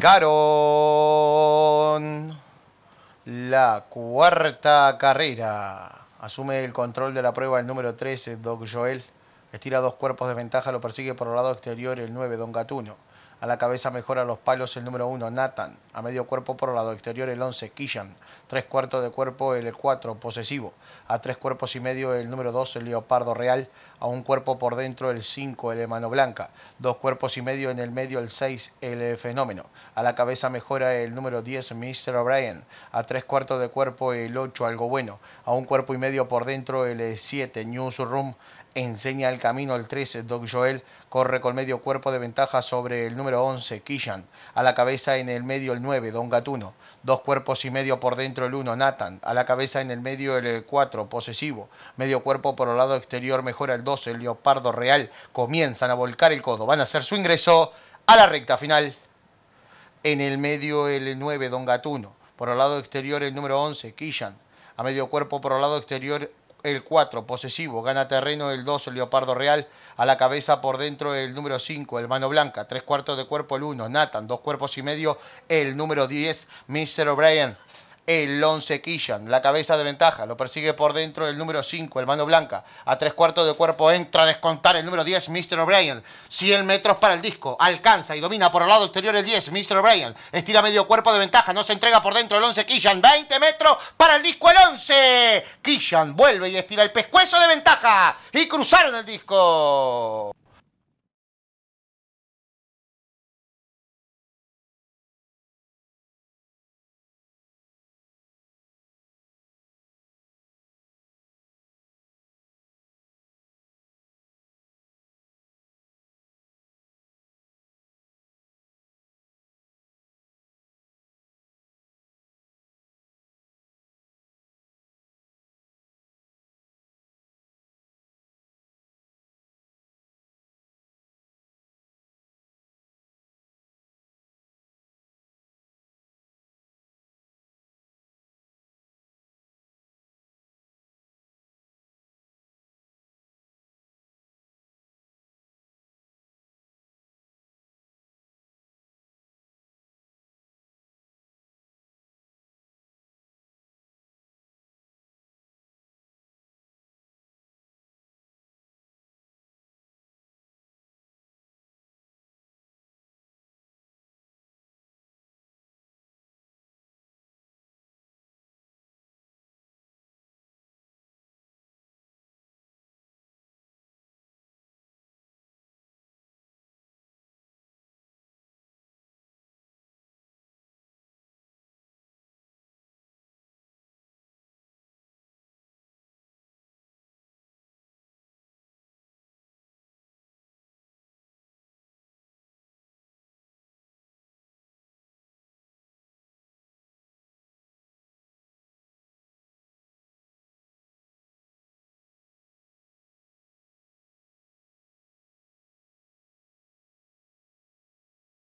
carón la cuarta carrera. Asume el control de la prueba el número 13, Doc Joel. Estira dos cuerpos de ventaja, lo persigue por el lado exterior el 9, Don Gatuno. A la cabeza mejora los palos el número 1, Nathan. A medio cuerpo por lado exterior el 11, Kishan. Tres cuartos de cuerpo el 4, Posesivo. A tres cuerpos y medio el número 2, el Leopardo Real. A un cuerpo por dentro el 5, el Mano Blanca. Dos cuerpos y medio en el medio el 6, el Fenómeno. A la cabeza mejora el número 10, Mr. O'Brien. A tres cuartos de cuerpo el 8, Algo Bueno. A un cuerpo y medio por dentro el 7, Newsroom. Enseña el camino el 13, Doc Joel. Corre con medio cuerpo de ventaja sobre el número número 11, Kishan. A la cabeza en el medio el 9, Don Gatuno. Dos cuerpos y medio por dentro el 1, Nathan. A la cabeza en el medio el 4, Posesivo. Medio cuerpo por el lado exterior mejora el 12, el Leopardo Real. Comienzan a volcar el codo. Van a hacer su ingreso a la recta final. En el medio el 9, Don Gatuno. Por el lado exterior el número 11, Kishan. A medio cuerpo por el lado exterior el 4, posesivo, gana terreno el 2, Leopardo Real, a la cabeza por dentro el número 5, el Mano Blanca, tres cuartos de cuerpo el 1, Nathan, dos cuerpos y medio, el número 10, Mr. O'Brien el 11 Kishan. La cabeza de ventaja lo persigue por dentro el número 5, el mano blanca. A tres cuartos de cuerpo entra a descontar el número 10, Mr. O'Brien. 100 metros para el disco. Alcanza y domina por el lado exterior el 10, Mr. O'Brien. Estira medio cuerpo de ventaja. No se entrega por dentro el 11 Kishan. 20 metros para el disco el 11. Kishan vuelve y estira el pescuezo de ventaja. Y cruzaron el disco.